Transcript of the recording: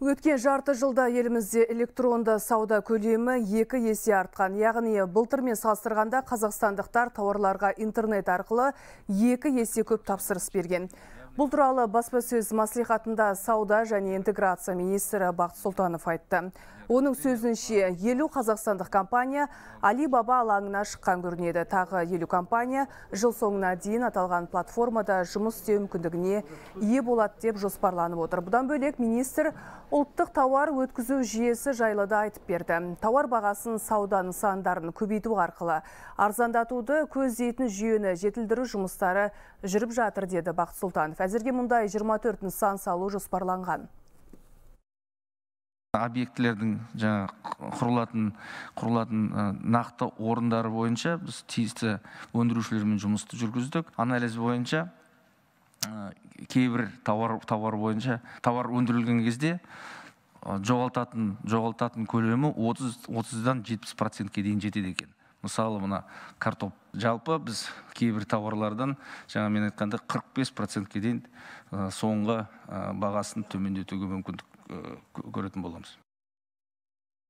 Өткен жарты жылда елімізде электронды сауда көлемі екі есе артқан. Яғни бұлтырмен салыстырғанда қазақстандықтар тауарларға интернет арқылы екі есе көп тапсырыс берген. Бұл туралы баспасөз мәслихатында сауда және интеграция министрі Бақыт Сұлтанов айтты. Оның сөзінше, елу қазақстандық компания Али Баба алаңына шыққан көрінеді. Тағы елу компания жыл соңына дейін аталған платформада жұмыс істеу мүмкіндігіне ие болады деп жоспарланып отыр. Бұдан бөлек министр ұлттық тауар өткізу жүйесі жайлы да айтып берді. Тауар бағасын сауда нысандарын көбейту арқылы арзандатуды көздейтін жүйені жетілдіру жұмыстары жүріп жатыр деді Бақыт Сұлтанов Әзірге мұндай 24 нысан салу жоспарланған объектілердің жаңа құрылатын құрылатын нақты орындары бойынша біз тиісті өндірушілермен жұмысты жүргіздік анализ бойынша кейбір тауар тауар бойынша тауар өндірілген кезде жоғалтатын жоғалтатын көлемі 30 отыздан жетпіс процентке дейін жетеді екен мысалы мына картоп жалпы біз кейбір тауарлардан жаңа мен айтқанда 45 процентке дейін соңғы бағасын төмендетуге мүмкіндік көретін боламыз